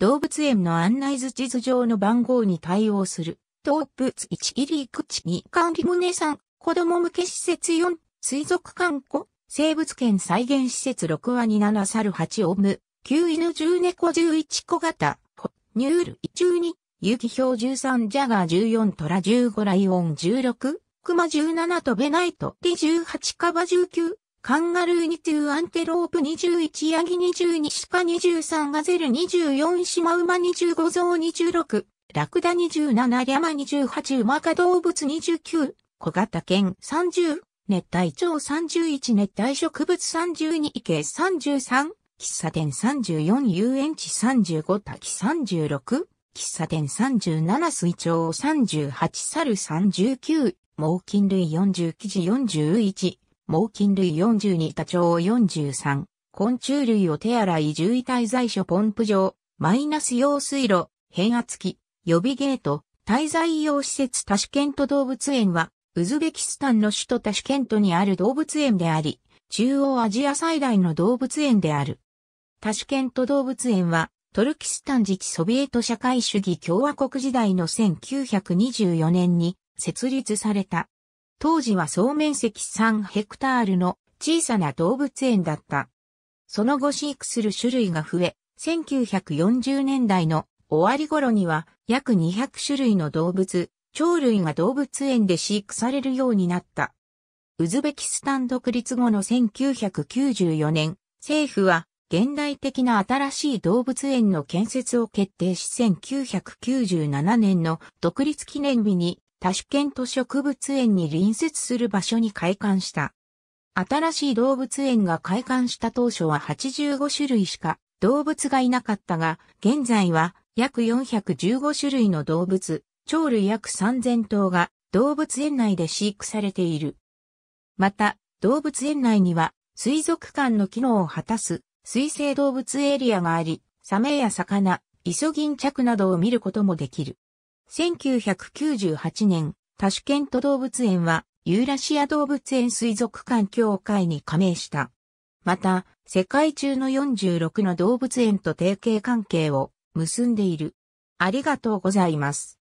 動物園の案内図地図上の番号に対応する。動物1切り口2管理棟3、子供向け施設4、水族館5、生物圏再現施設6ワニ7猿8オム、9犬10猫11小型、ニュール12、有機表13ジャガー14トラ15ライオン16、クマ17トベナイトリ18カバ19、カンガルー2、アンテロープ21、ヤギ22、鹿23、ガゼル24、シマウマ25、ゾウ26、ラクダ27、リャマ28、馬化動物29、小型犬30、熱帯鳥31、熱帯植物32、池33、喫茶店34、遊園地35、滝36、喫茶店37、水鳥38、猿39、猛禽類40、記事41、猛禽類42多鳥43、昆虫類を手洗い獣医滞在所ポンプ場、マイナス用水路、変圧器、予備ゲート、滞在用施設タシュケント動物園は、ウズベキスタンの首都タシュケントにある動物園であり、中央アジア最大の動物園である。タシュケント動物園は、トルキスタン自治ソビエト社会主義共和国時代の1924年に設立された当時は総面積3ヘクタールの小さな動物園だった。その後飼育する種類が増え、1940年代の終わり頃には約200種類の動物、鳥類が動物園で飼育されるようになった。ウズベキスタン独立後の1994年、政府は現代的な新しい動物園の建設を決定し1997年の独立記念日に多種県と植物園に隣接する場所に開館した。新しい動物園が開館した当初は85種類しか動物がいなかったが、現在は約415種類の動物、鳥類約3000頭が動物園内で飼育されている。また、動物園内には水族館の機能を果たす水生動物エリアがあり、サメや魚、イソギンチャクなどを見ることもできる。1998年、タシュケント動物園は、ユーラシア動物園水族館協会に加盟した。また、世界中の46の動物園と提携関係を結んでいる。ありがとうございます。